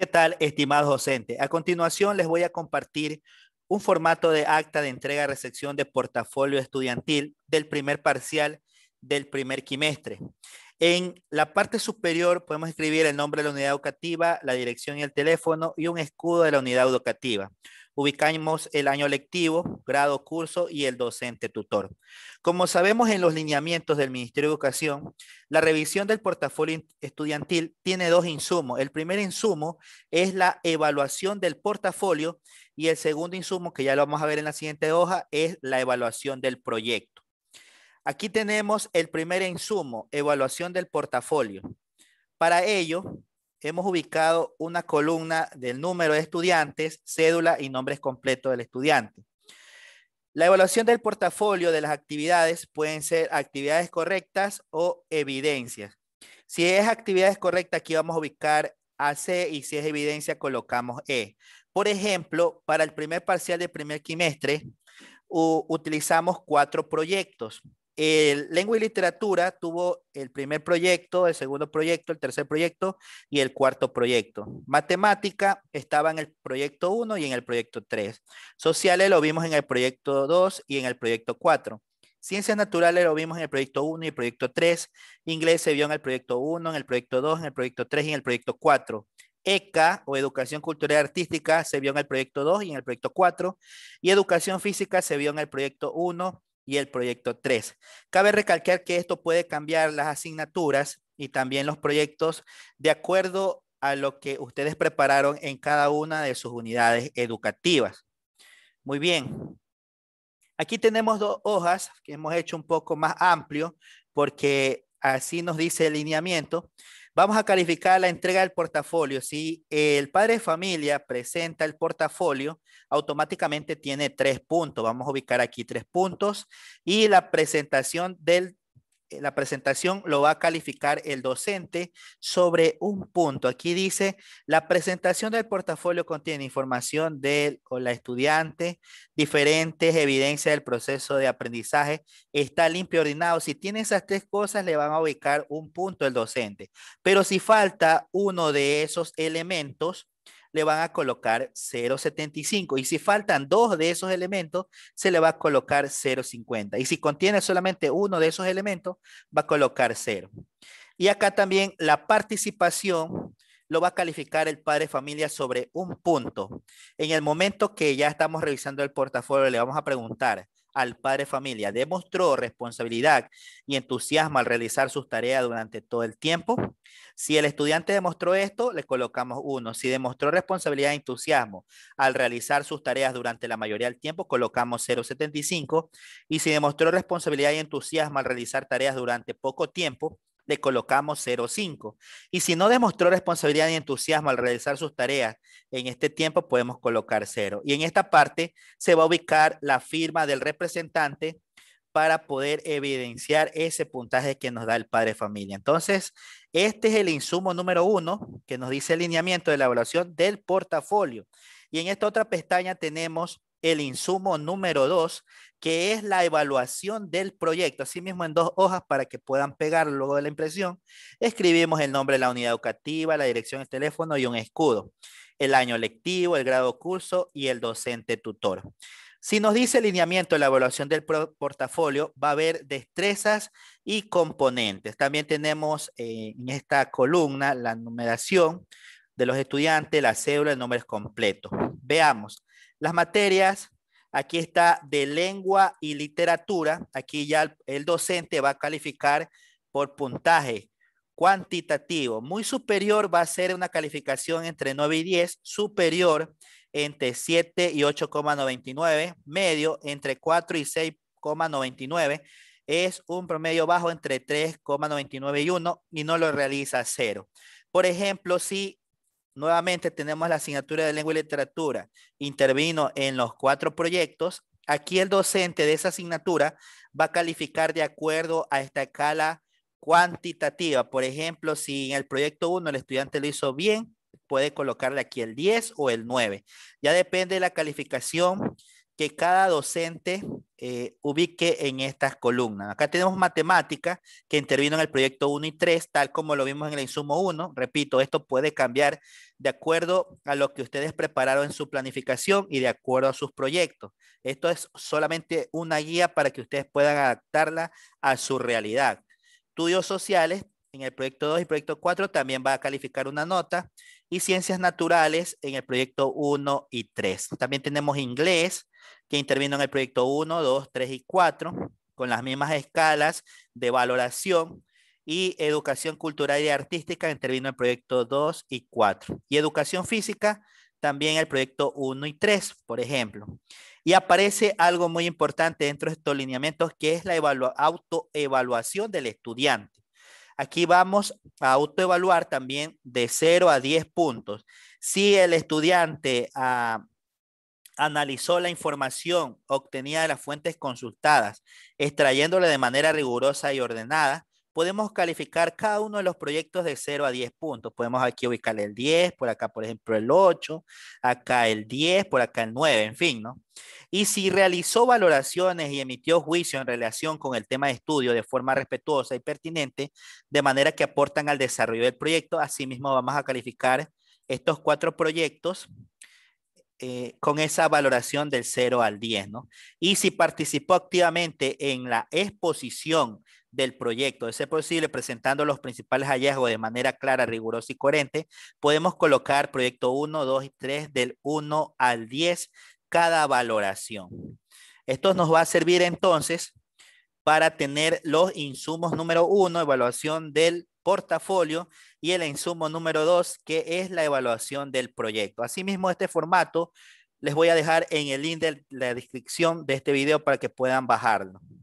¿Qué tal, estimados docentes? A continuación les voy a compartir un formato de acta de entrega-recepción de portafolio estudiantil del primer parcial del primer quimestre. En la parte superior podemos escribir el nombre de la unidad educativa, la dirección y el teléfono y un escudo de la unidad educativa. Ubicamos el año lectivo, grado, curso y el docente tutor. Como sabemos en los lineamientos del Ministerio de Educación, la revisión del portafolio estudiantil tiene dos insumos. El primer insumo es la evaluación del portafolio y el segundo insumo, que ya lo vamos a ver en la siguiente hoja, es la evaluación del proyecto. Aquí tenemos el primer insumo, evaluación del portafolio. Para ello, hemos ubicado una columna del número de estudiantes, cédula y nombres completos del estudiante. La evaluación del portafolio de las actividades pueden ser actividades correctas o evidencias. Si es actividades correctas, aquí vamos a ubicar AC y si es evidencia, colocamos E. Por ejemplo, para el primer parcial del primer trimestre, utilizamos cuatro proyectos. El lengua y literatura tuvo el primer proyecto, el segundo proyecto, el tercer proyecto y el cuarto proyecto. Matemática estaba en el proyecto 1 y en el proyecto 3. Sociales lo vimos en el proyecto 2 y en el proyecto 4. Ciencias naturales lo vimos en el proyecto 1 y el proyecto 3. Inglés se vio en el proyecto 1, en el proyecto 2, en el proyecto 3 y en el proyecto 4. ECA o Educación Cultural y Artística se vio en el proyecto 2 y en el proyecto 4. Y Educación Física se vio en el proyecto 1 y el proyecto 3. Cabe recalcar que esto puede cambiar las asignaturas y también los proyectos de acuerdo a lo que ustedes prepararon en cada una de sus unidades educativas. Muy bien. Aquí tenemos dos hojas que hemos hecho un poco más amplio porque así nos dice el lineamiento. Vamos a calificar la entrega del portafolio. Si el padre de familia presenta el portafolio, automáticamente tiene tres puntos. Vamos a ubicar aquí tres puntos. Y la presentación del eh, la presentación lo va a calificar el docente sobre un punto. Aquí dice, la presentación del portafolio contiene información de o la estudiante, diferentes evidencias del proceso de aprendizaje, está limpio, y ordenado. Si tiene esas tres cosas, le van a ubicar un punto el docente. Pero si falta uno de esos elementos, le van a colocar 0,75. Y si faltan dos de esos elementos, se le va a colocar 0,50. Y si contiene solamente uno de esos elementos, va a colocar 0. Y acá también la participación lo va a calificar el padre familia sobre un punto. En el momento que ya estamos revisando el portafolio, le vamos a preguntar, al padre familia demostró responsabilidad y entusiasmo al realizar sus tareas durante todo el tiempo. Si el estudiante demostró esto, le colocamos uno. Si demostró responsabilidad y e entusiasmo al realizar sus tareas durante la mayoría del tiempo, colocamos 0.75. Y si demostró responsabilidad y entusiasmo al realizar tareas durante poco tiempo, le colocamos 0,5. Y si no demostró responsabilidad ni entusiasmo al realizar sus tareas en este tiempo, podemos colocar 0. Y en esta parte se va a ubicar la firma del representante para poder evidenciar ese puntaje que nos da el padre de familia. Entonces, este es el insumo número uno que nos dice el lineamiento de la evaluación del portafolio. Y en esta otra pestaña tenemos el insumo número dos, que es la evaluación del proyecto. Asimismo, en dos hojas para que puedan pegar luego de la impresión, escribimos el nombre de la unidad educativa, la dirección, el teléfono y un escudo, el año lectivo, el grado curso y el docente tutor. Si nos dice el lineamiento de la evaluación del portafolio, va a haber destrezas y componentes. También tenemos eh, en esta columna la numeración de los estudiantes, la cédula, el nombre completo. Veamos, las materias, aquí está de lengua y literatura. Aquí ya el, docente va a calificar por puntaje cuantitativo. Muy superior va a ser una calificación entre 9 y 10, superior entre 7 y 8,99, medio entre 4 y 6,99, es un promedio bajo entre 3,99 y 1 y no lo realiza cero. Por ejemplo, si nuevamente tenemos la asignatura de lengua y literatura. Intervino en los cuatro proyectos. Aquí el docente de esa asignatura va a calificar de acuerdo a esta escala cuantitativa. Por ejemplo, si en el proyecto 1 el estudiante lo hizo bien, puede colocarle aquí el 10 o el 9. Ya depende de la calificación que cada docente eh, ubique en estas columnas. Acá tenemos matemática, que intervino en el proyecto 1 y 3, tal como lo vimos en el insumo 1. Repito, esto puede cambiar de acuerdo a lo que ustedes prepararon en su planificación y de acuerdo a sus proyectos. Esto es solamente una guía para que ustedes puedan adaptarla a su realidad. Estudios sociales en el proyecto 2 y proyecto 4 también va a calificar una nota. Y ciencias naturales en el proyecto 1 y 3. También tenemos inglés, que intervino en el proyecto 1, 2, 3 y 4, con las mismas escalas de valoración. Y educación cultural y artística intervino en el proyecto 2 y 4. Y educación física también el proyecto 1 y 3, por ejemplo. Y aparece algo muy importante dentro de estos lineamientos, que es la autoevaluación del estudiante. Aquí vamos a autoevaluar también de 0 a 10 puntos. Si el estudiante ah, analizó la información obtenida de las fuentes consultadas, extrayéndola de manera rigurosa y ordenada, podemos calificar cada uno de los proyectos de 0 a 10 puntos. Podemos aquí ubicar el 10, por acá, por ejemplo, el 8, acá el 10, por acá el 9, en fin, ¿no? Y si realizó valoraciones y emitió juicio en relación con el tema de estudio de forma respetuosa y pertinente, de manera que aportan al desarrollo del proyecto, asimismo vamos a calificar estos cuatro proyectos eh, con esa valoración del 0 al 10, ¿no? Y si participó activamente en la exposición del proyecto, es posible, presentando los principales hallazgos de manera clara, rigurosa y coherente, podemos colocar proyecto 1, 2 y 3 del 1 al 10 cada valoración. Esto nos va a servir entonces para tener los insumos número 1, evaluación del portafolio y el insumo número dos, que es la evaluación del proyecto. Asimismo, este formato les voy a dejar en el link de la descripción de este video para que puedan bajarlo.